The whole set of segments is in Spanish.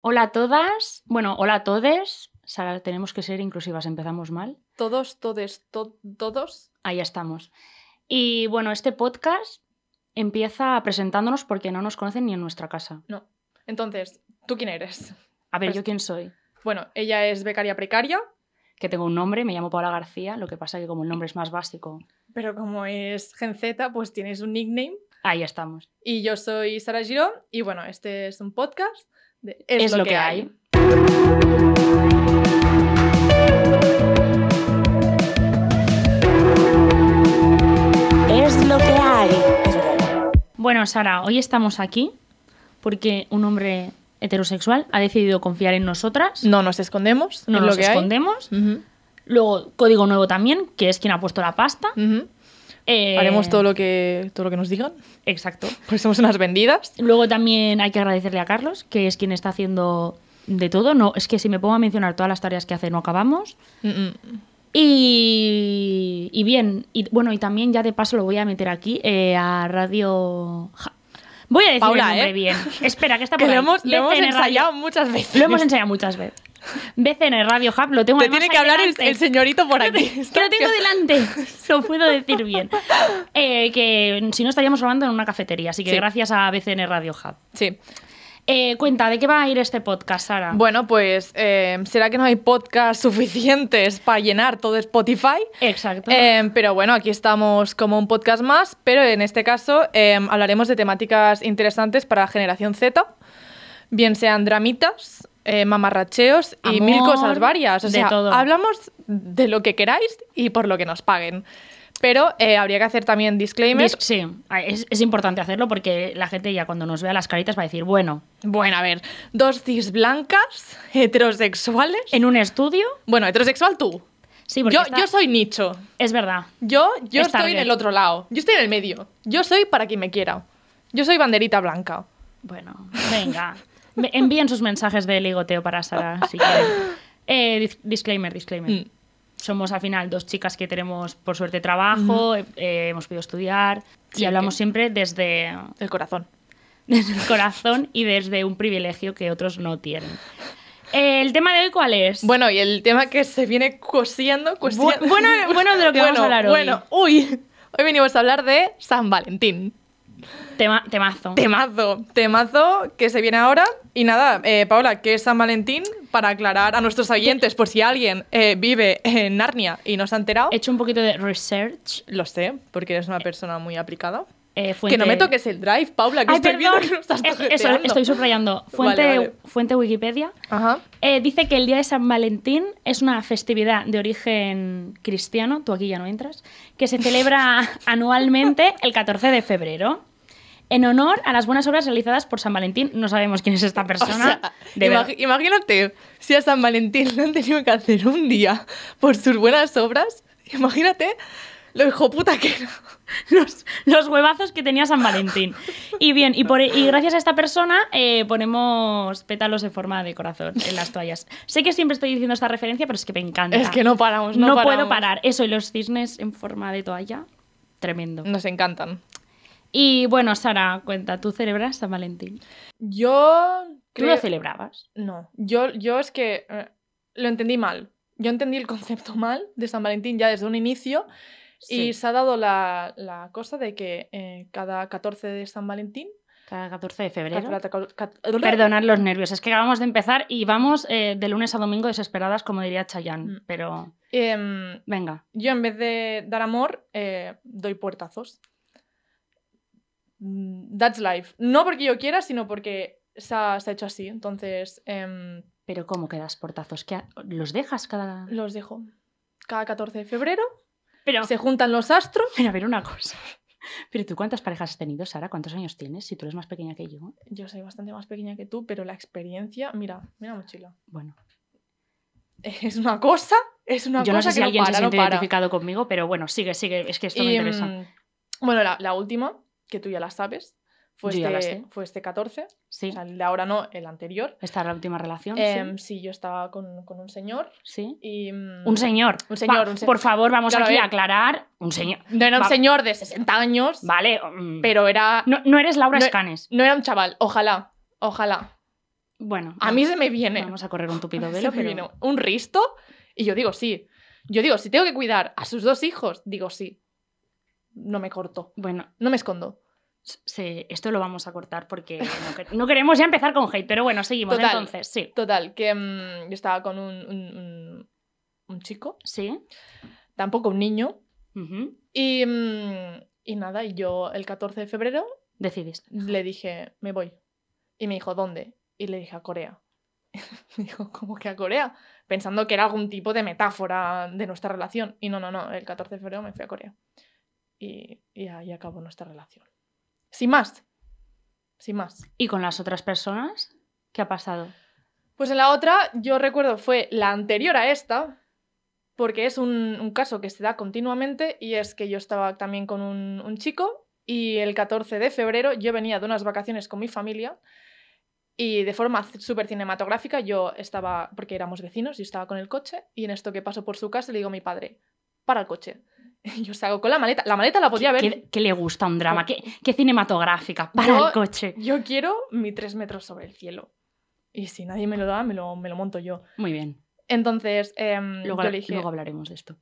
Hola a todas, bueno, hola a todes. Sara, tenemos que ser inclusivas, empezamos mal. Todos, todes, todos. Ahí estamos. Y bueno, este podcast empieza presentándonos porque no nos conocen ni en nuestra casa. No. Entonces, ¿tú quién eres? A ver, ¿yo pues, quién soy? Bueno, ella es becaria precaria. Que tengo un nombre, me llamo Paula García, lo que pasa que como el nombre es más básico. Pero como es Gen Z, pues tienes un nickname. Ahí estamos. Y yo soy Sara Girón y bueno, este es un podcast es, lo, que, hay. Es lo que hay. Bueno, Sara, hoy estamos aquí porque un hombre heterosexual ha decidido confiar en nosotras. No nos escondemos. No nos escondemos. Luego, Código Nuevo también, que es quien ha puesto la pasta. Eh, Haremos todo lo que todo lo que nos digan. Exacto. Pues somos unas vendidas. Luego también hay que agradecerle a Carlos, que es quien está haciendo de todo. No, es que si me pongo a mencionar todas las tareas que hace, no acabamos. Y, bien, y bueno, y también ya de paso lo voy a meter aquí eh, a Radio Voy a decir nombre ¿eh? bien. Espera, que esta por Lo hemos, ensayado muchas veces. Lo hemos ensayado muchas veces. BCN Radio Hub, lo tengo Te tiene que hablar el, señorito por aquí. Que lo tengo delante, lo puedo decir bien. Eh, que si no estaríamos hablando en una cafetería, así que gracias a BCN Radio Hub. Sí. Eh, cuenta, ¿de qué va a ir este podcast, Sara? Bueno, pues eh, será que no hay podcasts suficientes para llenar todo Spotify. Exacto. Eh, pero bueno, aquí estamos como un podcast más, pero en este caso hablaremos de temáticas interesantes para la generación Z, bien sean dramitas, mamarracheos y mil cosas varias. O sea, hablamos de lo que queráis y por lo que nos paguen. Pero eh, habría que hacer también disclaimers. sí, es, importante hacerlo porque la gente ya cuando nos vea las caritas va a decir, bueno. Bueno, a ver, dos cis blancas, heterosexuales. En un estudio. Bueno, heterosexual tú. Sí, yo, soy nicho. Es verdad. Yo, yo estoy en el otro lado. Yo estoy en el medio. Yo soy para quien me quiera. Yo soy banderita blanca. Bueno, venga. Envíen sus mensajes de ligoteo para Sara si quieren. Eh, disclaimer, disclaimer. Mm somos al final dos chicas que tenemos por suerte trabajo, eh, eh, hemos podido estudiar y hablamos siempre desde el corazón. Desde el corazón y desde un privilegio que otros no tienen. Eh, ¿El tema de hoy cuál es? Bueno, y el tema que se viene cosiendo, bueno, bueno, de lo que bueno, vamos a hablar hoy. Bueno, uy, hoy venimos a hablar de San Valentín. temazo. Temazo, temazo que se viene ahora. Y nada, Paola, ¿qué es San Valentín? para aclarar a nuestros oyentes, por si alguien eh, vive en Narnia y no se ha enterado. He hecho un poquito de research. Lo sé, porque eres una persona muy aplicada. Eh, eh, que no me toques el drive, Paula, que estoy perdón. viendo Eso, estoy subrayando. Fuente, Wikipedia dice que el Día de San Valentín es una festividad de origen cristiano, tú aquí ya no entras, que se celebra anualmente el 14 de febrero en honor a las buenas obras realizadas por San Valentín. No sabemos quién es esta persona. imagínate, si a San Valentín le han tenido que hacer un día por sus buenas obras, imagínate lo hijo puta que era. Los, los, huevazos que tenía San Valentín. Y bien, e, y, gracias a esta persona eh, ponemos pétalos en forma de corazón en las toallas. Sé que siempre estoy diciendo esta referencia, pero es que me encanta. Es que no paramos, no, no puedo parar. Eso y los cisnes en forma de toalla, tremendo. Nos encantan. Y bueno, Sara, cuenta, ¿tú celebras San Valentín? Yo... ¿Tú lo celebrabas? No, yo, yo es que eh, lo entendí mal. Yo entendí el concepto mal de San Valentín ya desde un inicio y se ha dado la, cosa de que eh, cada 14 de San Valentín cada 14 de febrero. perdonar los nervios, es que acabamos de empezar y vamos eh, de lunes a domingo desesperadas, como diría Chayanne, mm. pero... Em, venga. Yo en vez de dar amor, doy puertazos. Mm, that's life. No porque yo quiera, sino porque se ha, hecho así. Entonces. Em, pero ¿cómo quedas portazos? ¿Los dejas cada.? Los dejo. Cada 14 de febrero. Pero... Se juntan los astros. Mira, a ver una cosa. Pero tú, ¿cuántas parejas has tenido, Sara? ¿Cuántos años tienes? Si tú eres más pequeña que yo. Yo soy bastante más pequeña que tú, pero la experiencia. Mira, mira mochila. Bueno. Es una cosa, es una cosa. Yo no sé si alguien se identificado conmigo, pero bueno, sigue, sigue. Es que esto me em, interesa. Bueno, la última que tú ya la sabes. Fue, este, fue este 14, sí. ahora no, el anterior. Esta era la última relación. Em, sí. yo estaba con, un señor. Sí. Mm, un señor. Un señor, Por favor, vamos aquí eh. a aclarar. Un señor. No era un señor de 60 años. Vale. Mm. Pero era. No, eres Laura e- Escanes. No era un chaval, ojalá. Ojalá. Bueno. A mí se me viene. Vamos a correr un tupido velo, Un risto. Y yo digo, sí. Yo digo, si tengo que cuidar a sus dos hijos, digo sí no me corto. Bueno, no me escondo. Sí, esto lo vamos a cortar porque no, queremos ya empezar con hate, pero bueno, seguimos entonces. Sí. Total, que mm, yo estaba con un, un, chico. Sí. Tampoco un niño. y, mm, y nada, y yo el 14 de febrero. Decidiste. Le dije, me voy. Y me dijo, ¿dónde? Y le dije, a Corea. me dijo, ¿cómo que a Corea? Pensando que era algún tipo de metáfora de nuestra relación. Y no, no, no, el 14 de febrero me fui a Corea y, ahí acabó nuestra relación. Sin más, sin más. ¿Y con las otras personas? ¿Qué ha pasado? Pues en la otra, yo recuerdo, fue la anterior a esta, porque es un, caso que se da continuamente y es que yo estaba también con un, un chico y el 14 de febrero yo venía de unas vacaciones con mi familia y de forma súper cinematográfica yo estaba, porque éramos vecinos, yo estaba con el coche y en esto que paso por su casa le digo a mi padre, para el coche. yo salgo con la maleta. La maleta la podía ver. ¿qué, le gusta un drama? ¿Qué, cinematográfica? Para el coche. Yo quiero mi tres metros sobre el cielo. Y si nadie me lo da, me lo, monto yo. Muy bien. Entonces, em, luego, yo le dije, luego hablaremos de esto.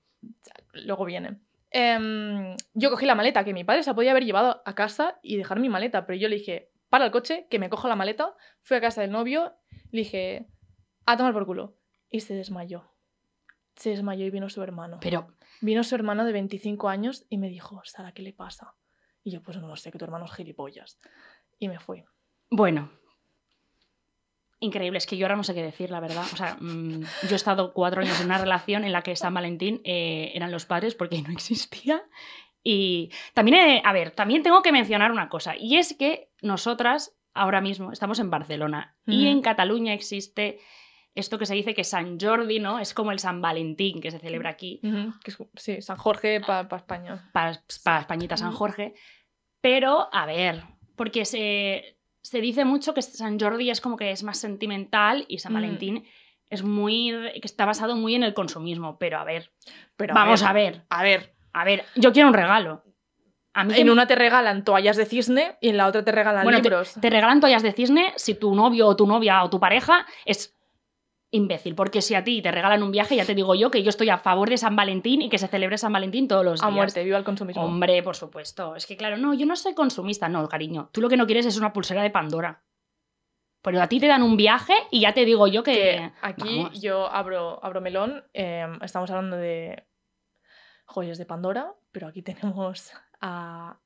Luego viene. Em, yo cogí la maleta, que mi padre se podía haber llevado a casa y dejar mi maleta, pero yo le dije, para el coche, que me cojo la maleta. Fui a casa del novio, le dije, a tomar por culo. Y se desmayó. Se desmayó y vino su hermano. Pero, Vino su hermano de 25 años y me dijo, Sara, ¿qué le pasa? Y yo, pues no lo sé, que tu hermano es gilipollas. Y me fui. Bueno. Increíble, es que yo ahora no sé qué decir, la verdad. O sea, mm, yo he estado cuatro años en una relación en la que San Valentín eh, eran los padres porque no existía. Y también, eh, a ver, también tengo que mencionar una cosa, y es que nosotras ahora mismo estamos en Barcelona y en Cataluña existe esto que se dice que San Jordi, ¿no? Es como el San Valentín que se celebra aquí. sí, San Jorge ah, para España. Para Españita, San Jorge. Pero, a ver, porque se, dice mucho que San Jordi es como que es más sentimental y San Valentín es muy. que está basado muy en el consumismo. Pero, a ver. Pero vamos a ver, a ver. A ver. yo quiero un regalo. A mí en una te regalan toallas de cisne y en la otra te regalan libros. te regalan toallas de cisne si tu novio o tu novia o tu pareja es imbécil, porque si a ti te regalan un viaje, ya te digo yo que yo estoy a favor de San Valentín y que se celebre San Valentín todos los días. A muerte, viva el consumismo. Hombre, por supuesto. Es que claro, no, yo no soy consumista, no, cariño. Tú lo que no quieres es una pulsera de Pandora. Pero a ti te dan un viaje y ya te digo yo que... aquí yo abro, abro melón, eh, estamos hablando de joyas de Pandora, pero aquí tenemos a,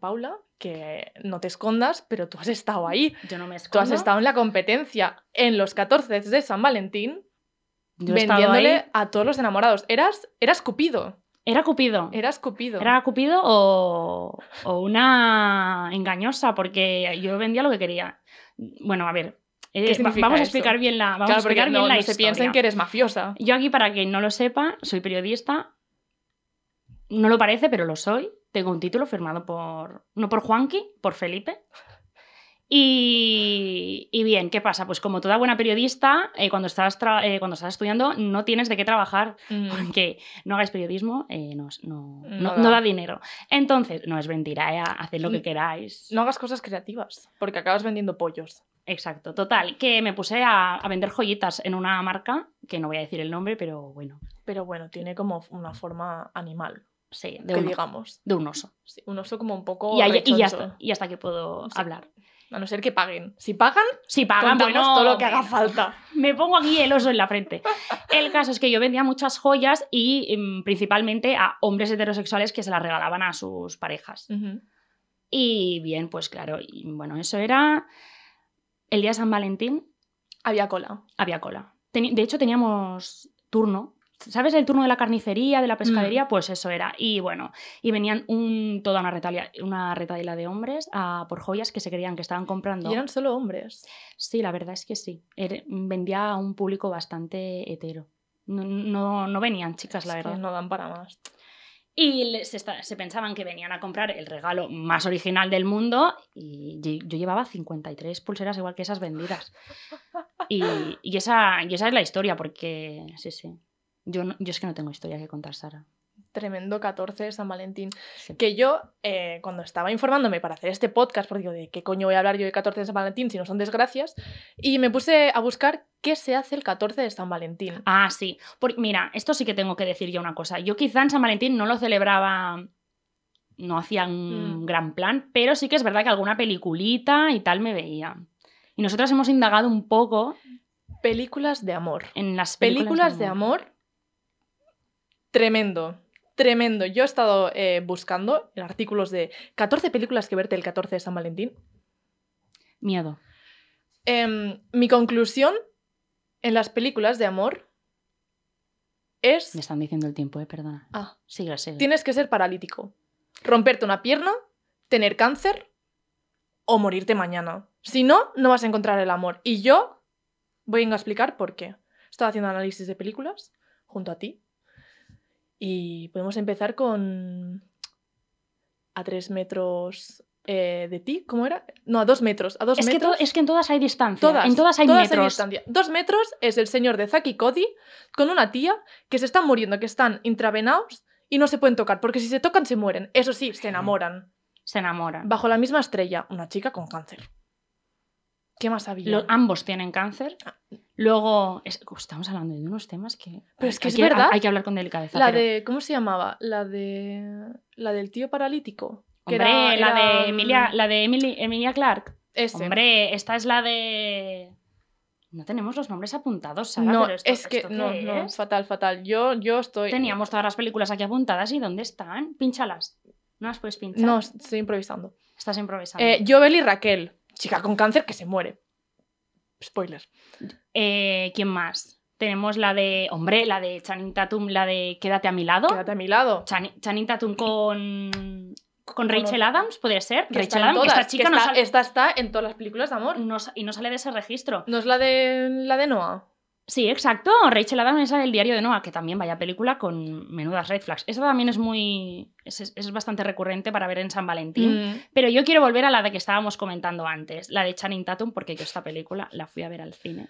Paula que no te escondas, pero tú has estado mm, ahí. Yo no me escondo. Tú has estado en la competencia en los 14 de San Valentín vendiéndole a todos los enamorados. Eras, eras Cupido. Era Cupido. era Cupido. Era Cupido o, una engañosa, porque yo vendía lo que quería. Bueno, a ver, eh, vamos a explicar bien la, vamos a explicar bien la no se piensen que eres mafiosa. Yo aquí, para quien no lo sepa, soy periodista. No lo parece, pero lo soy tengo un título firmado por, no por Juanqui, por Felipe. Y, y bien, ¿qué pasa? Pues como toda buena periodista, eh, cuando, estás eh, cuando estás estudiando no tienes de qué trabajar, mm. porque no hagáis periodismo, eh, no, no, no, da. dinero. Entonces, no es mentira, haced lo que mm. queráis. No hagas cosas creativas, porque acabas vendiendo pollos. Exacto, total, que me puse a, a, vender joyitas en una marca, que no voy a decir el nombre, pero bueno. Pero bueno, tiene como una forma animal. Sí, de un, digamos. De un oso. Sí, un oso como un poco. Y, hasta que puedo hablar. A no ser que paguen. Si pagan, si pagan, bueno, todo lo que haga falta. Me pongo aquí el oso en la frente. El caso es que yo vendía muchas joyas y mm, principalmente a hombres heterosexuales que se las regalaban a sus parejas. Y bien, pues claro, y bueno, eso era el día de San Valentín. Había cola. Había cola. de hecho, teníamos turno ¿Sabes el turno de la carnicería, de la mm. pescadería? Pues eso era. Y bueno, y venían toda una retalia, una de hombres por joyas que se creían que estaban comprando. ¿Y eran solo hombres? Sí, la verdad es que sí. vendía a un público bastante hetero. No, no, venían chicas, la verdad. no dan para más. Y se, pensaban que venían a comprar el regalo más original del mundo y yo llevaba 53 pulseras igual que esas vendidas. Y, esa, y esa es la historia, porque sí, sí. Yo, es que no tengo historia que contar, Sara. Tremendo 14 de San Valentín. Que yo, eh, cuando estaba informándome para hacer este podcast, porque digo, ¿de qué coño voy a hablar yo de 14 de San Valentín si no son desgracias? Y me puse a buscar qué se hace el 14 de San Valentín. Ah, sí. mira, esto sí que tengo que decir yo una cosa. Yo quizá en San Valentín no lo celebraba no hacía un mm. gran plan, pero sí que es verdad que alguna peliculita y tal me veía. Y nosotras hemos indagado un poco. Películas de amor. En las películas, De amor Tremendo, tremendo. Yo he estado eh, buscando en artículos de 14 películas que verte el 14 de San Valentín. Miedo. Em, mi conclusión en las películas de amor es... Me están diciendo el tiempo, eh, perdona. Ah, sigue, Tienes que ser paralítico. Romperte una pierna, tener cáncer o morirte mañana. Si no, no vas a encontrar el amor. Y yo voy a explicar por qué. Estaba haciendo análisis de películas junto a ti y podemos empezar con a tres metros eh, de ti, ¿cómo era? No, a dos metros. A dos es, metros. Que es que en todas hay distancia. en todas hay distancia. Dos metros es el señor de Zaki Cody con una tía que se están muriendo, que están intravenados y no se pueden tocar, porque si se tocan se mueren. Eso sí, se enamoran. Se enamoran. Bajo la misma estrella, una chica con cáncer. ¿Qué más había? ambos tienen cáncer. Ah. Luego, estamos hablando de unos temas que. Pero es que es verdad. Hay, que hablar con delicadeza. La de. ¿Cómo se llamaba? La de. La del tío paralítico. Hombre, la, De Emilia, mm, la de Emily, Emilia Clark. Hombre, esta es la de. No tenemos los nombres apuntados, Sara, No, es que no, no, fatal, fatal. Yo, yo estoy. Teníamos todas las películas aquí apuntadas y ¿dónde están? Pínchalas. No las puedes pinchar. No, estoy improvisando. Estás improvisando. Eh, y Raquel chica con cáncer que se muere. Spoiler. Eh, ¿Quién más? Tenemos la de, hombre, la de Channing Tatum, la de Quédate a mi lado. Quédate a mi lado. Chanita Tatum con, con Rachel Adams, podría ser. Rachel Adams, esta chica está, no Esta está en todas las películas de amor. y no sale de ese registro. ¿No es la de, la de Noah? Sí, exacto. Rachel Adams es El diario de Noah, que también vaya película con menudas red flags. Esa también es muy. Es, es, bastante recurrente para ver en San Valentín. Mm. Pero yo quiero volver a la de que estábamos comentando antes, la de Channing Tatum, porque yo esta película la fui a ver al cine.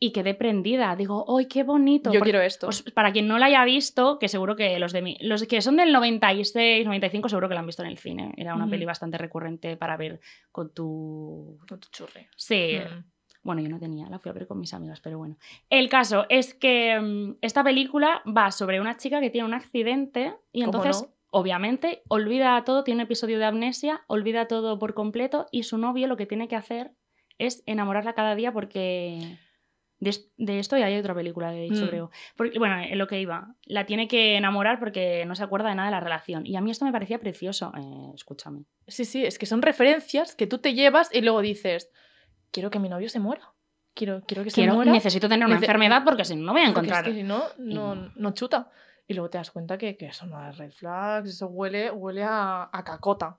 Y quedé prendida. Digo, ¡ay, qué bonito! Yo quiero esto. Pues, para quien no la haya visto, que seguro que los de mí... los que son del 96, 95, seguro que la han visto en el cine. Era una peli bastante recurrente para ver con tu. Con tu churre. Sí. Mm. Bueno, yo no tenía, la fui a ver con mis amigas, pero bueno. El caso es que mm, esta película va sobre una chica que tiene un accidente y entonces, obviamente, olvida todo, tiene un episodio de amnesia, olvida todo por completo y su novio lo que tiene que hacer es enamorarla cada día porque... De, esto y hay otra película, de hecho, mm. creo. bueno, en lo que iba. La tiene que enamorar porque no se acuerda de nada de la relación. Y a mí esto me parecía precioso. Eh, escúchame. Sí, sí, es que son referencias que tú te llevas y luego dices, quiero que mi novio se muera. Quiero, quiero que se muera. Necesito tener una enfermedad porque si no, no voy a encontrar. si no, no, no, chuta. Y luego te das cuenta que, que eso no es red flags, eso huele, huele a, cacota.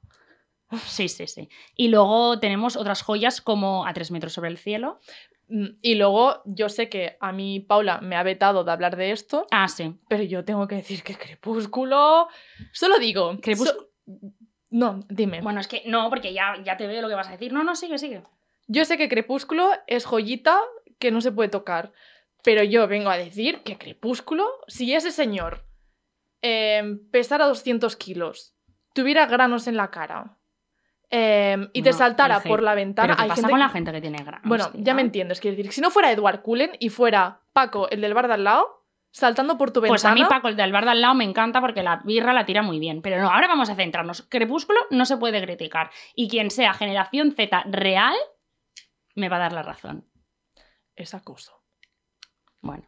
Sí, sí, sí. Y luego tenemos otras joyas como A tres metros sobre el cielo. Mm, y luego yo sé que a mí Paula me ha vetado de hablar de esto. Ah, sí. Pero yo tengo que decir que Crepúsculo... Solo digo. Crepúsculo... No, dime. Bueno, es que no, porque ya, ya te veo lo que vas a decir. No, no, sigue, sigue. Yo sé que Crepúsculo es joyita que no se puede tocar, pero yo vengo a decir que Crepúsculo, si ese señor em, pesara 200 kilos, tuviera granos en la cara, em, y te saltara por la ventana. ¿Pero qué pasa con la gente que tiene granos? Bueno, ya me entiendes. Quiero decir, si no fuera Eduard Cullen y fuera Paco, el del bar de al lado, saltando por tu ventana. Pues a mí, Paco, el del bar de al lado me encanta porque la birra la tira muy bien. Pero no, ahora vamos a centrarnos. Crepúsculo no se puede criticar. Y quien sea generación Z real me va a dar la razón. Es acoso. Bueno.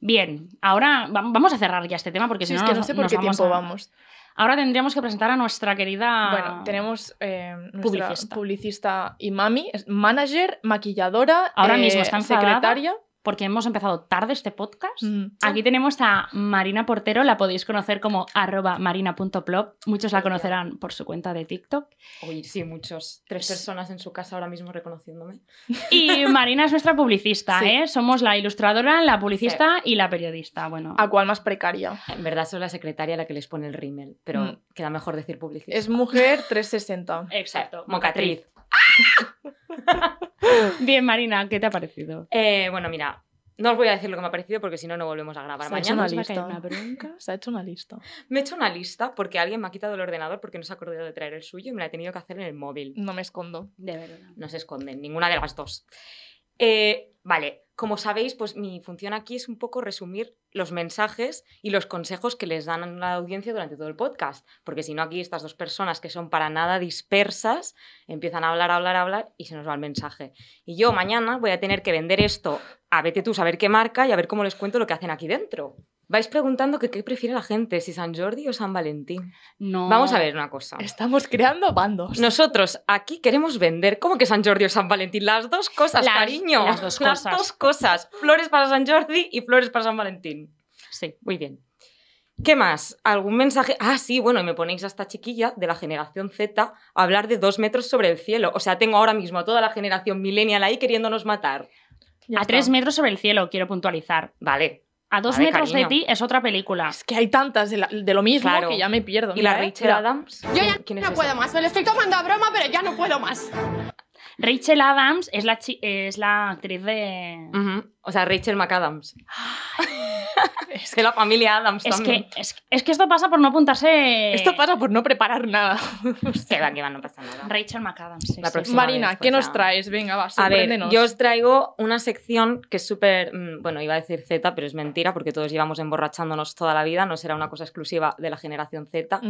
Bien, ahora vamos a cerrar ya este tema porque si no. Es que no sé por qué tiempo vamos. Ahora tendríamos que presentar a nuestra querida. Bueno, tenemos eh, publicista. publicista. y mami, manager, maquilladora, ahora mismo eh, está secretaria porque hemos empezado tarde este podcast. Mm. Aquí tenemos a Marina Portero, la podéis conocer como arroba marina.plop. Muchos la conocerán por su cuenta de TikTok. sí, muchos. Tres personas en su casa ahora mismo reconociéndome. Y Marina es nuestra publicista, ¿eh? Somos la ilustradora, la publicista y la periodista. Bueno. ¿A cuál más precaria? En verdad soy la secretaria la que les pone el rímel, pero mm. queda mejor decir publicista. Es mujer 360. Exacto. Mocatriz. Bien, Marina, ¿qué te ha parecido? Eh, bueno, mira, no os voy a decir lo que me ha parecido porque si no, no volvemos a grabar. Mañana ha hecho una lista. se ha hecho una lista. Me he hecho una lista porque alguien me ha quitado el ordenador porque no se ha acordado de traer el suyo y me la he tenido que hacer en el móvil. No me escondo. De verdad. No se esconden, ninguna de las dos. Eh, vale, como sabéis, pues mi función aquí es un poco resumir los mensajes y los consejos que les dan a la audiencia durante todo el podcast, porque si no aquí estas dos personas que son para nada dispersas empiezan a hablar, a hablar, a hablar y se nos va el mensaje. Y yo mañana voy a tener que vender esto a vete tú saber qué marca y a ver cómo les cuento lo que hacen aquí dentro. Vais preguntando que qué prefiere la gente, si San Jordi o San Valentín. No. Vamos a ver una cosa. Estamos creando bandos. Nosotros aquí queremos vender. ¿Cómo que San Jordi o San Valentín? Las dos cosas, cariño. Las dos cosas. Flores para San Jordi y flores para San Valentín. Sí. Muy bien. ¿Qué más? ¿Algún mensaje? Ah, sí, bueno, me ponéis a esta chiquilla de la generación Z a hablar de dos metros sobre el cielo. O sea, tengo ahora mismo a toda la generación millennial ahí queriéndonos matar. a tres metros sobre el cielo, quiero puntualizar. Vale, a dos metros de ti es otra película. Es que hay tantas de, lo mismo que ya me pierdo. ¿Y la Richard eh, Adams? Yo ya no puedo más. Me lo estoy tomando a broma, pero ya no puedo más. Rachel Adams es la, es la actriz de... O sea, Rachel McAdams. es que la familia Adams es también. Que, es, que esto pasa por no apuntarse... Esto pasa por no preparar nada. que va, que va, no pasa nada. Rachel McAdams, Marina, ¿qué pues nos traes? Venga, va, A ver, yo os traigo una sección que es súper... Mm, bueno, iba a decir Z, pero es mentira porque todos llevamos emborrachándonos toda la vida, no será una cosa exclusiva de la generación Z.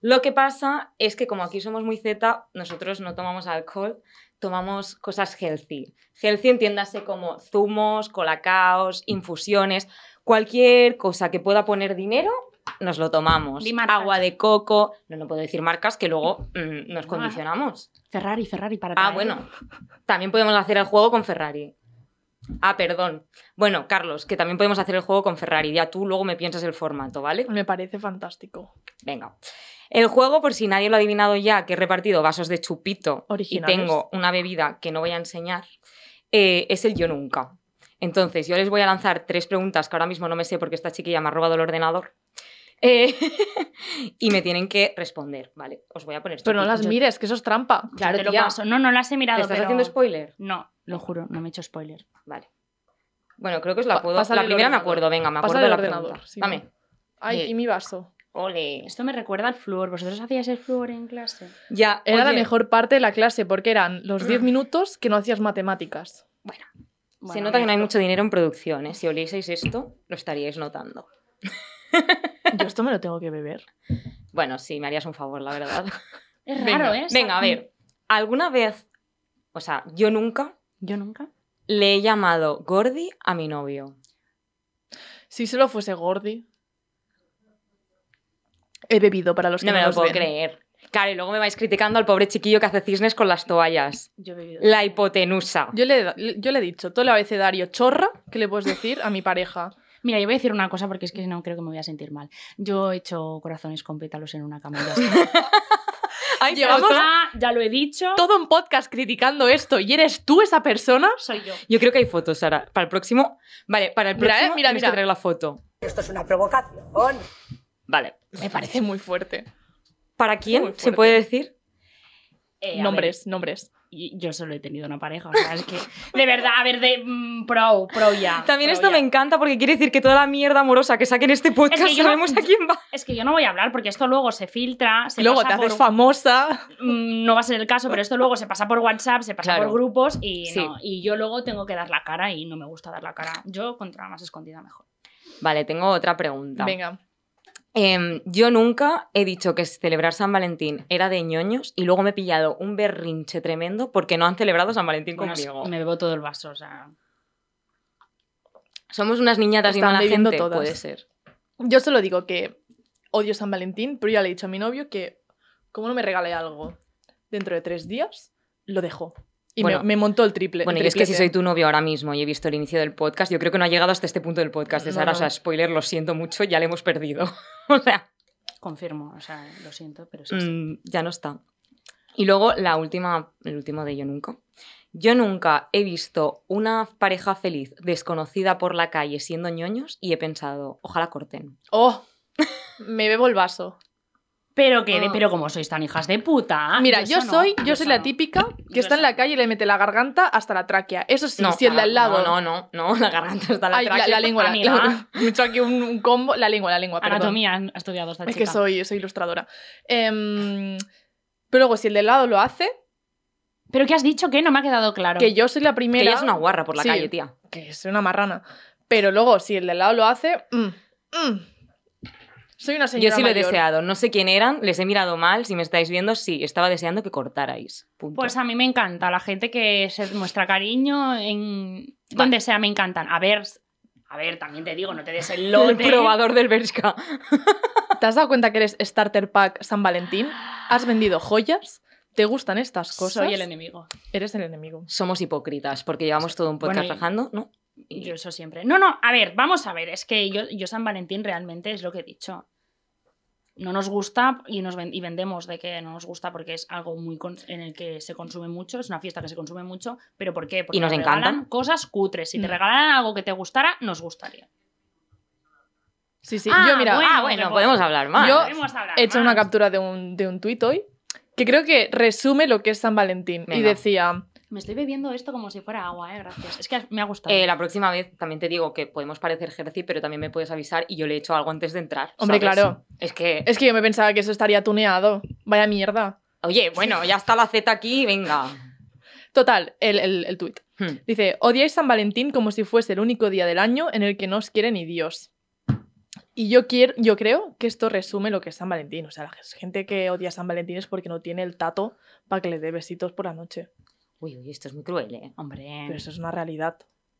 Lo que pasa es que como aquí somos muy Z, nosotros no tomamos alcohol tomamos cosas healthy. Healthy entiéndase como zumos, colacaos, mm. infusiones, cualquier cosa que pueda poner dinero, nos lo tomamos. Agua de coco, no, no puedo decir marcas que luego mm, nos ah. condicionamos. Ferrari, Ferrari para Ah, bueno. También podemos hacer el juego con Ferrari. Ah, perdón. Bueno, Carlos, que también podemos hacer el juego con Ferrari. Ya tú luego me piensas el formato, ¿vale? Me parece fantástico. Venga. El juego, por si nadie lo ha adivinado ya, que he repartido vasos de chupito y tengo una bebida que no voy a enseñar, eh, es el yo nunca. Entonces, yo les voy a lanzar tres preguntas que ahora mismo no me sé porque esta chiquilla me ha robado el ordenador. Eh, y me tienen que responder, ¿vale? Os voy a poner. Pero no las mires, que eso es trampa. Claro, lo paso. No, no las he mirado. estás haciendo spoiler? No, lo juro, no me he hecho spoiler. Vale. Bueno, creo que os la puedo. la primera me acuerdo, venga, me acuerdo de la ordenador, Dame. Ay, eh, y mi vaso. Ole, esto me recuerda al flúor. ¿Vosotros hacíais el flúor en clase? Ya, era la mejor parte de la clase porque eran los 10 mm. minutos que no hacías matemáticas. Bueno, se nota que no hay mucho dinero en producciones. ¿eh? Si olieseis esto, lo estaríais notando. Yo esto me lo tengo que beber. Bueno, sí, me harías un favor, la verdad. Es raro, ¿eh? Venga, a ver. ¿Alguna vez, o sea, yo nunca. Yo nunca. Le he llamado Gordi a mi novio. Si solo fuese Gordi he bebido para los que no, me lo puedo creer. Claro, y luego me vais criticando al pobre chiquillo que hace cisnes con las toallas. Yo La hipotenusa. Yo le, yo le he dicho todo el abecedario chorra que le puedes decir a mi pareja. Mira, yo voy a decir una cosa porque es que no creo que me voy a sentir mal. Yo he hecho corazones con pétalos en una cama Ay, ya lo he dicho. Todo un podcast criticando esto y eres tú esa persona. Soy yo. Yo creo que hay fotos, Sara. Para el próximo. Vale, para el eh, próximo. Mira, mira, mira. la foto. Esto es una provocación. Vale. Me parece muy fuerte. ¿Para quién? ¿Se puede decir? Eh, nombres, nombres. Y yo solo he tenido una pareja, o sea, es que de verdad, a ver, de mm, pro, pro ya. También esto me encanta porque quiere decir que toda la mierda amorosa que saquen este podcast sabemos a quién va. Es que yo no voy a hablar porque esto luego se filtra, se luego te haces famosa. Mm, no va a ser el caso, pero esto luego se pasa por WhatsApp, se pasa por grupos y y yo luego tengo que dar la cara y no me gusta dar la cara. Yo contra más escondida mejor. Vale, tengo otra pregunta. Venga. Em, yo nunca he dicho que celebrar San Valentín era de ñoños y luego me he pillado un berrinche tremendo porque no han celebrado San Valentín conmigo. Pues, me bebo todo el vaso, o sea. Somos unas niñatas y mala gente, puede ser. Yo solo digo que odio San Valentín, pero ya le he dicho a mi novio que como no me regale algo dentro de tres días, lo dejo. Y me, montó el triple. Bueno, y es que si soy tu novio ahora mismo y he visto el inicio del podcast, yo creo que no ha llegado hasta este punto del podcast O sea, spoiler, lo siento mucho, ya le hemos perdido. o sea. Confirmo, o sea, lo siento, pero sí. Mm, ya no está. Y luego la última, el último de Yo Nunca. Yo nunca he visto una pareja feliz desconocida por la calle siendo ñoños y he pensado, ojalá corten. ¡Oh! me bebo el vaso. Pero que, ah. pero como sois tan hijas de puta. Mira, yo, soy, yo, soy la típica que está en la calle y le mete la garganta hasta la tráquea. Eso sí, si el de al lado. ¿eh? No, no, no, la garganta hasta la tráquea. La, lengua, la, he aquí un, combo. La lengua, la lengua. Anatomía ha estudiado esta chica. Es que soy, soy ilustradora. Em, pero luego, si el de al lado lo hace. ¿Pero qué has dicho? que No me ha quedado claro. Que yo soy la primera. Que es una guarra por la calle, tía. Que soy una marrana. Pero luego, si el de al lado lo hace. Mm, mm. Soy una señora Yo sí lo he deseado. No sé quién eran, les he mirado mal. Si me estáis viendo, sí, estaba deseando que cortarais. Pues a mí me encanta la gente que se muestra cariño en donde sea, me encantan. A ver, a ver, también te digo, no te des el lote. El probador del Bershka. ¿Te has dado cuenta que eres Starter Pack San Valentín? ¿Has vendido joyas? ¿Te gustan estas cosas? Soy el enemigo. Eres el enemigo. Somos hipócritas porque llevamos todo un podcast trabajando ¿no? Yo eso siempre. No, no, a ver, vamos a ver, es que yo, yo San Valentín realmente es lo que he dicho. No nos gusta y, nos y vendemos de que no nos gusta porque es algo muy en el que se consume mucho, es una fiesta que se consume mucho, pero ¿por qué? Porque y nos encantan cosas cutres. Si te mm. regalaran algo que te gustara, nos gustaría. Sí, sí, ah, yo mira, bueno, ah, pues podemos hablar más. he hecho una captura de un, de un tuit hoy que creo que resume lo que es San Valentín y decía, me estoy bebiendo esto como si fuera agua, eh, Gracias. Es que me ha gustado. Eh, la próxima vez también te digo que podemos parecer jerzy, pero también me puedes avisar y yo le he echo algo antes de entrar. Hombre, claro. Es que... Es que yo me pensaba que eso estaría tuneado. Vaya mierda. Oye, bueno, ya está la Z aquí, venga. Total, el, el, tuit. Hmm. Dice, odiáis San Valentín como si fuese el único día del año en el que no os quiere ni Dios. Y yo, quiero, yo creo que esto resume lo que es San Valentín. O sea, la gente que odia San Valentín es porque no tiene el tato para que le dé besitos por la noche. Uy, uy, esto es muy cruel, ¿eh? Hombre. Pero eso es una realidad.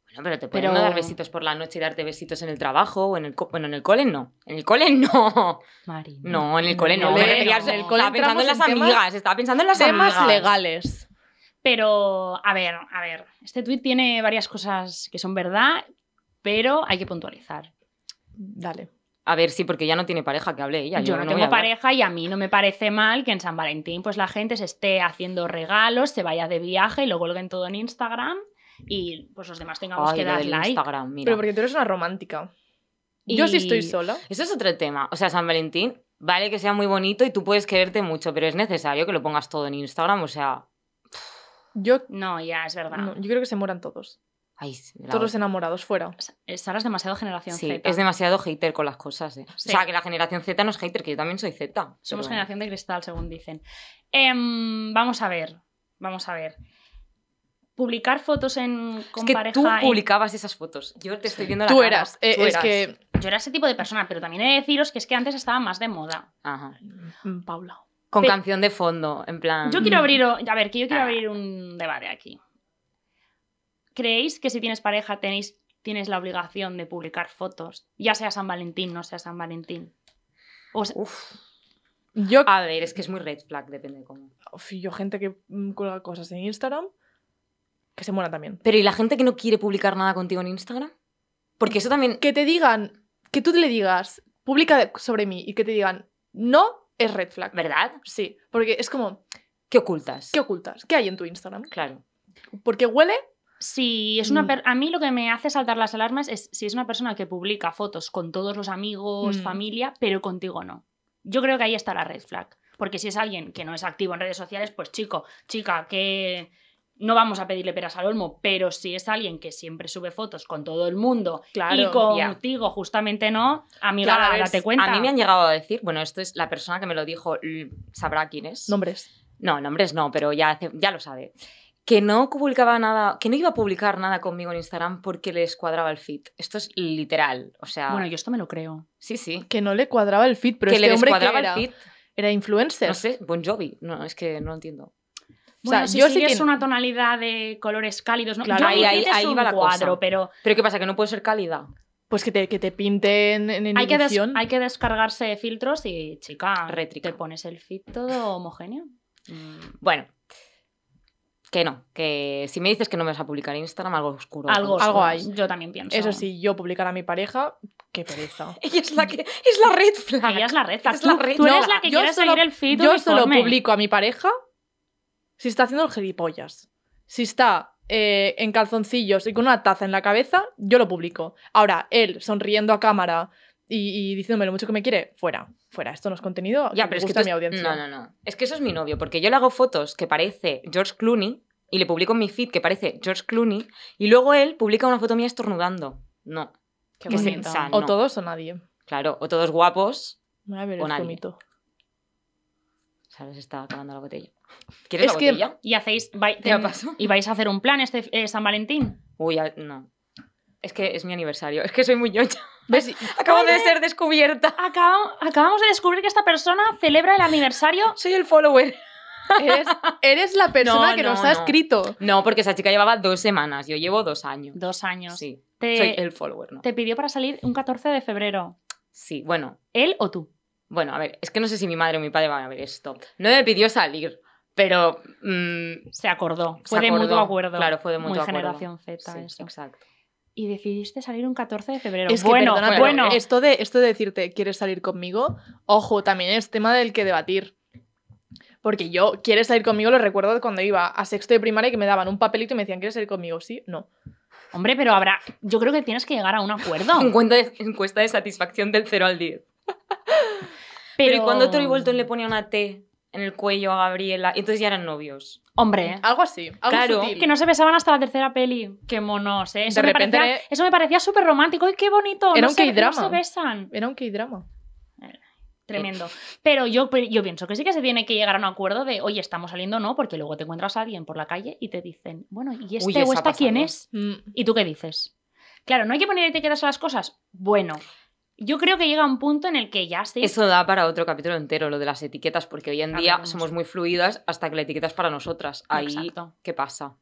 Bueno, pero te pueden dar besitos por la noche y darte besitos en el trabajo o en el bueno, en el cole no. En el cole no. No, en el cole no. estaba pensando en las amigas, estaba pensando en las temas legales. Pero, a ver, a ver, este tuit tiene varias cosas que son verdad, pero hay que puntualizar. Dale. A ver, sí, porque ya no tiene pareja que hable ella. Yo, no, tengo pareja y a mí no me parece mal que en San Valentín pues la gente se esté haciendo regalos, se vaya de viaje y lo vuelven todo en Instagram y pues los demás tengamos que dar like. Pero porque tú eres una romántica. Yo sí estoy sola. Eso es otro tema. O sea, San Valentín, vale que sea muy bonito y tú puedes quererte mucho, pero es necesario que lo pongas todo en Instagram, o sea... Yo... No, ya, es verdad. yo creo que se mueran todos. Todos los enamorados fuera. Sara es demasiado generación Z. Es demasiado hater con las cosas. ¿eh? O sea, que la generación Z no es hater, que yo también soy Z. Somos generación de cristal, según dicen. Em, vamos a ver. Vamos a ver. Publicar fotos en, con es Tú publicabas esas fotos. Yo te estoy viendo la Tú eh, eras. que. Yo era ese tipo de persona, pero también he de deciros que es que antes estaba más de moda. Ajá. Mm, Paula. Con canción de fondo, en plan. Yo quiero abrir. A ver, que yo quiero abrir un debate aquí. ¿Creéis que si tienes pareja tenéis, tienes la obligación de publicar fotos? Ya sea San Valentín, no sea San Valentín. O Yo... A ver, es que es muy red flag, depende de cómo. Uf, yo gente que mm, cuelga cosas en Instagram, que se muera también. Pero ¿y la gente que no quiere publicar nada contigo en Instagram? Porque eso también... Que te digan, que tú le digas, publica sobre mí y que te digan, no es red flag. ¿Verdad? Sí, porque es como... ¿Qué ocultas? ¿Qué ocultas? ¿Qué hay en tu Instagram? Claro. Porque huele si es una mm. a mí lo que me hace saltar las alarmas es si es una persona que publica fotos con todos los amigos, mm. familia, pero contigo no. Yo creo que ahí está la red flag. Porque si es alguien que no es activo en redes sociales, pues chico, chica, que no vamos a pedirle peras al olmo, pero si es alguien que siempre sube fotos con todo el mundo y contigo justamente no, amiga, cuenta. A mí me han llegado a decir, bueno, esto es la persona que me lo dijo, sabrá quién es. Nombres. No, nombres no, pero ya, ya lo sabe que no publicaba nada, que no iba a publicar nada conmigo en Instagram porque les cuadraba el feed. Esto es literal, o sea... Bueno, yo esto me lo creo. Sí, sí. Que no le cuadraba el feed, pero que este le hombre que era, el feed. era influencer. No sé, Bon Jovi, no, es que no lo entiendo. o sea, si yo sí que... una tonalidad de colores cálidos, Claro, ahí, va la cuadro, Pero... pero ¿qué pasa? ¿Que no puede ser cálida? Pues que te, que te pinten en, en hay que, hay que descargarse filtros y, chica, Rétrica. te pones el fit todo homogéneo. Bueno, que no, que si me dices que no me vas a publicar en Instagram, algo oscuro. Algo, hay. Yo también pienso. Eso sí, yo publicar a mi pareja, qué pereza. Ella es la que es la red flag. Ella es la red flag. tú, eres la que quieres el feed. Yo solo publico a mi pareja si está haciendo el gilipollas. Si está eh, en calzoncillos y con una taza en la cabeza, yo lo publico. Ahora, él sonriendo a cámara y, diciéndome lo mucho que me quiere, fuera. Fuera, esto no es contenido. Ya, pero es que es mi audiencia. No, no, no. Es que eso es mi novio, porque yo le hago fotos que parece George Clooney y le publico en mi feed que parece George Clooney y luego él publica una foto mía estornudando. No. Qué que o, todos o nadie. Claro, o todos guapos o ¿Sabes? estaba acabando la botella. ¿Quieres Y hacéis... ¿Y vais a hacer un plan este eh, San Valentín? Uy, no. Es que es mi aniversario. Es que soy muy ñocha. Acabo de ser descubierta. acabamos de descubrir que esta persona celebra el aniversario. Soy el follower. Eres, la persona que nos ha escrito. No, porque esa chica llevaba dos semanas, yo llevo dos años. Dos años. Sí. Soy el follower, ¿no? Te pidió para salir un 14 de febrero. Sí, bueno. ¿Él o tú? Bueno, a ver, es que no sé si mi madre o mi padre van a ver esto. No me pidió salir, pero. Mm, se acordó. Fue de mutuo acuerdo. Claro, fue de Muy generación Z, Exacto y decidiste salir un 14 de febrero. Es bueno, bueno. Esto de, esto de decirte, ¿quieres salir conmigo? Ojo, también es tema del que debatir. Porque yo, ¿quieres salir conmigo? Lo recuerdo de cuando iba a sexto de primaria que me daban un papelito y me decían, ¿quieres salir conmigo? Sí, no. Hombre, pero habrá. Yo creo que tienes que llegar a un acuerdo. de, encuesta de satisfacción del 0 al 10. pero... ¿y cuando Tori Bolton le ponía una T en el cuello a Gabriela? Entonces ya eran novios. Hombre. Algo así. claro. Que no se besaban hasta la tercera peli. Qué monos, ¿eh? Eso me Parecía, Eso me parecía súper romántico. ¡Ay, qué bonito! Era no un key -drama. Era un k-drama. Tremendo. Pero yo, pienso que sí que se tiene que llegar a un acuerdo de, oye, estamos saliendo o no, porque luego te encuentras a alguien por la calle y te dicen, bueno, ¿y este o esta quién es? Mm. ¿Y tú qué dices? Claro, ¿no hay que poner etiquetas a las cosas? Bueno, yo creo que llega un punto en el que ya se. Eso da para otro capítulo entero, lo de las etiquetas, porque hoy en día somos muy fluidas hasta que la etiqueta es para nosotras. Ahí, ¿qué pasa?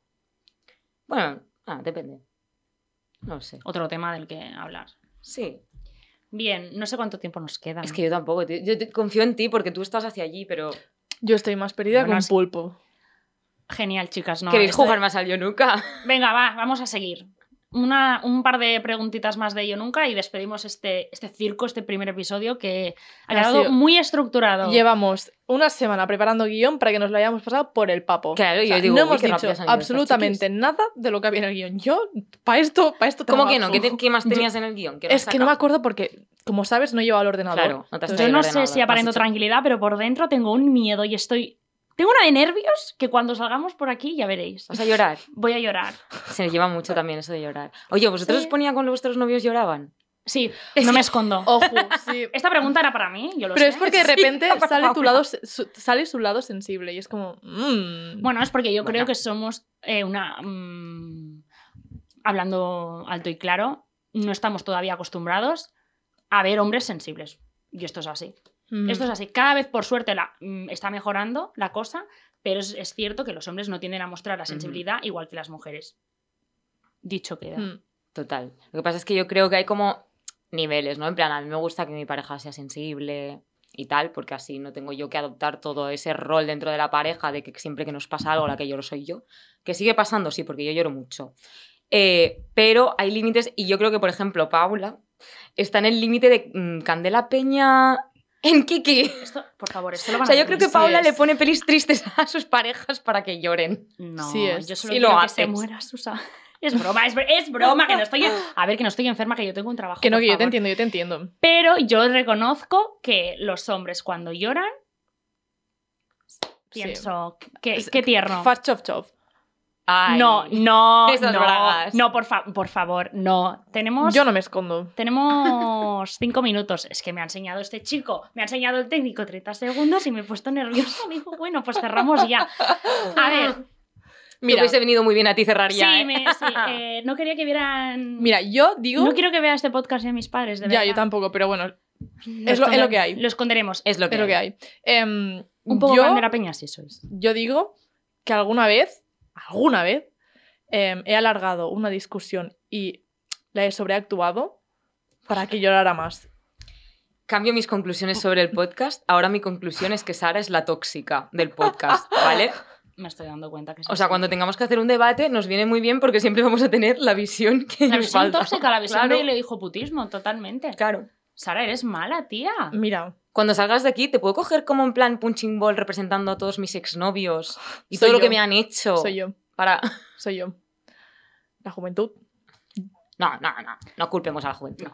Bueno, ah, depende. No sé. Otro tema del que hablar. Sí, Bien, no sé cuánto tiempo nos queda. Es que yo tampoco, yo confío en ti porque tú estás hacia allí, pero... Yo estoy más perdida que un pulpo. Genial, chicas. No, ¿Queréis jugar más al yo nunca? Venga, va, vamos a seguir una, un par de preguntitas más de ello nunca y despedimos este, este circo, este primer episodio que ha, quedado sido. muy estructurado. Llevamos una semana preparando guión para que nos lo hayamos pasado por el papo. Claro, no hemos dicho absolutamente nada de lo que había en el guión. Yo, para esto, para esto ¿Cómo que no? ¿Qué, más tenías en el guión? es que no me acuerdo porque, como sabes, no llevo al ordenador. Claro, no Yo no sé si aparento tranquilidad, pero por dentro tengo un miedo y estoy tengo una de nervios que cuando salgamos por aquí ya veréis. Vas a llorar. Voy a llorar. Se lleva mucho también eso de llorar. Oye, ¿vosotros os ponía cuando vuestros novios lloraban? Sí, no me escondo. Ojo, Esta pregunta era para mí, yo lo Pero es porque de repente sale, tu lado, su, sale lado sensible y es como... Mm". Bueno, es porque yo creo que somos eh, una... Mm, hablando alto y claro, no estamos todavía acostumbrados a ver hombres sensibles. Y esto es así. Mm. Esto es así. Cada vez, por suerte, la, mm, está mejorando la cosa, pero es, cierto que los hombres no tienden a mostrar la sensibilidad igual que las mujeres. Dicho queda. Mm. Total. Lo que pasa es que yo creo que hay como niveles, ¿no? En plan, a mí me gusta que mi pareja sea sensible y tal, porque así no tengo yo que adoptar todo ese rol dentro de la pareja de que siempre que nos pasa algo la que lloro soy yo. Que sigue pasando, sí, porque yo lloro mucho. Eh, pero hay límites y yo creo que, por ejemplo, Paula está en el límite de Candela Peña en Kiki. por favor, esto lo van O sea, yo creo que Paula le pone pelis tristes a sus parejas para que lloren. No, sí yo solo lo que se muera Susa. Es broma, es, broma, que no estoy... A ver, que no estoy enferma, que yo tengo un trabajo, Que no, que yo te entiendo, yo te entiendo. Pero yo reconozco que los hombres cuando lloran pienso, que qué, tierno. Fast chop chop no, no, no, no, por, favor, no. Tenemos. Yo no me escondo. Tenemos cinco minutos. Es que me ha enseñado este chico, me ha enseñado el técnico 30 segundos y me he puesto nervioso. Me dijo, bueno, pues cerramos ya. A ver. Mira, hubiese venido muy bien a ti cerrar ya. Sí, ¿eh? sí eh, no quería que vieran. Mira, yo digo. No quiero que vea este podcast a mis padres, de verdad. Ya, yo tampoco, pero bueno. es, lo, que hay. Lo esconderemos. Es lo que hay. Em, Un poco peña, si sois. Yo digo que alguna vez alguna vez em, he alargado una discusión y la he sobreactuado para que llorara más. Cambio mis conclusiones sobre el podcast. Ahora mi conclusión es que Sara es la tóxica del podcast, ¿vale? Me estoy dando cuenta que sí. O sea, cuando tengamos que hacer un debate nos viene muy bien porque siempre vamos a tener la visión que La visión tóxica, la visión le dijo Putismo, totalmente. Claro. Sara, eres mala, tía. Mira, cuando salgas de aquí, ¿te puedo coger como en plan punching ball representando a todos mis exnovios y todo lo que me han hecho? Soy yo. Para. Soy yo. La juventud. No, no, no. No culpemos a la juventud.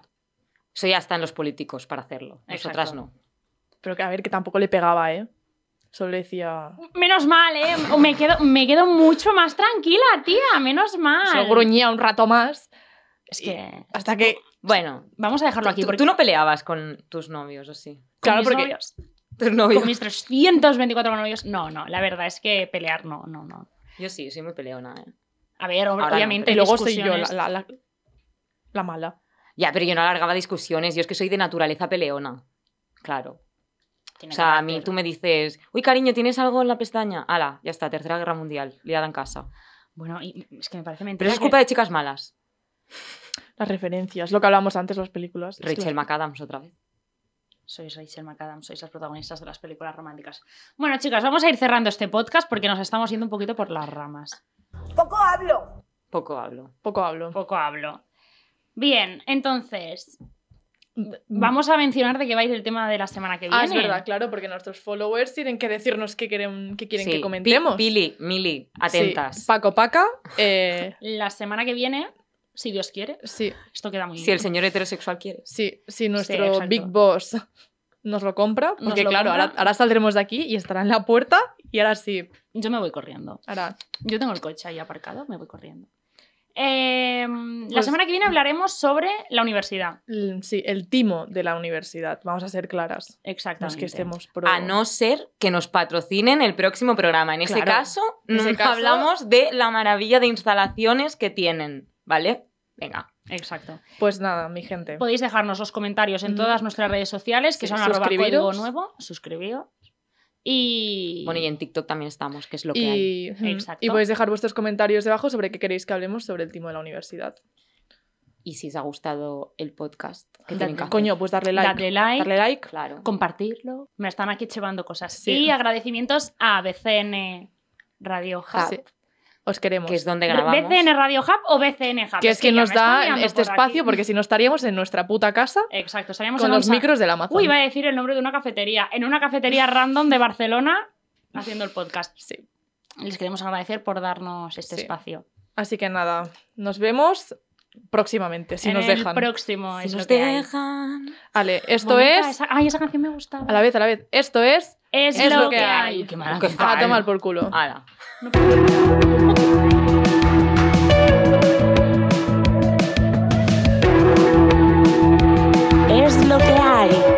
Soy Eso ya en los políticos para hacerlo. Nosotras no. Pero que a ver, que tampoco le pegaba, ¿eh? Solo decía. Menos mal, ¿eh? Me quedo, me quedo mucho más tranquila, tía. Menos mal. Solo gruñía un rato más. Es que. Hasta que. Bueno, vamos a dejarlo aquí. Porque... Tú no peleabas con tus novios, ¿o sí? claro, porque novios. Con mis 324 novios. No, no, la verdad es que pelear no, no, no. Yo sí, soy muy peleona. ¿eh? A ver, obviamente. y luego soy yo la, mala. Ya, pero yo no alargaba discusiones. Yo es que soy de naturaleza peleona. Claro. o sea, a mí tú me dices, uy, cariño, ¿tienes algo en la pestaña? Ala, ya está, Tercera Guerra Mundial, liada en casa. Bueno, y es que me parece mentira. Pero es culpa de chicas malas. Las referencias, lo que hablábamos antes, las películas. Rachel McAdams otra vez sois Rachel McAdams, sois las protagonistas de las películas románticas. Bueno, chicas, vamos a ir cerrando este podcast porque nos estamos yendo un poquito por las ramas. Poco hablo. Poco hablo. Poco hablo. Poco hablo. Bien, entonces, mm. Vamos a mencionar de qué va a ir el tema de la semana que viene. Ah, es verdad, claro, porque nuestros followers tienen que decirnos qué quieren, qué quieren que comentemos. Pili, Mili, atentas. Paco, Paca. Eh, la semana que viene si Dios quiere. Sí. Esto queda muy Si el señor heterosexual quiere. Sí, si nuestro Big Boss nos lo compra, porque claro, Ahora, saldremos de aquí y estará en la puerta y ahora sí. Yo me voy corriendo. Ahora. Yo tengo el coche ahí aparcado, me voy corriendo. Em, la pues semana que viene hablaremos sobre la universidad. Sí, el timo de la universidad. Vamos a ser claras. Exactamente. que estemos A no ser que nos patrocinen el próximo programa. En este caso, mm, caso, hablamos de la maravilla de instalaciones que tienen, ¿vale? Venga, exacto. Pues nada, mi gente. Podéis dejarnos los comentarios en mm. todas nuestras redes sociales, que son arroba código nuevo, Suscribíos Y... Bueno, y en TikTok también estamos, que es lo que y... hay. Y podéis dejar vuestros comentarios debajo sobre qué queréis que hablemos sobre el timo de la universidad. Y si os ha gustado el podcast, Coño, pues darle like. Darle like. Compartirlo. Me están aquí llevando cosas. Y agradecimientos a BCN Radio Hub. Os queremos. Que es donde grabamos. BCN Radio Hub o BCN Hub. Que es, quien nos da este espacio, porque si no estaríamos en nuestra puta casa. Exacto, estaríamos con en los micros del Amazon. Uy, iba a decir el nombre de una cafetería. En una cafetería random de Barcelona haciendo el podcast. Sí. Les queremos agradecer por darnos este espacio. Así que nada, nos vemos próximamente, si nos dejan. próximo, si nos dejan. Vale, esto es. Ay, esa canción me gusta A la vez, a la vez. Esto es es, lo, que, hay. Va mala. A tomar por culo. es lo que hay.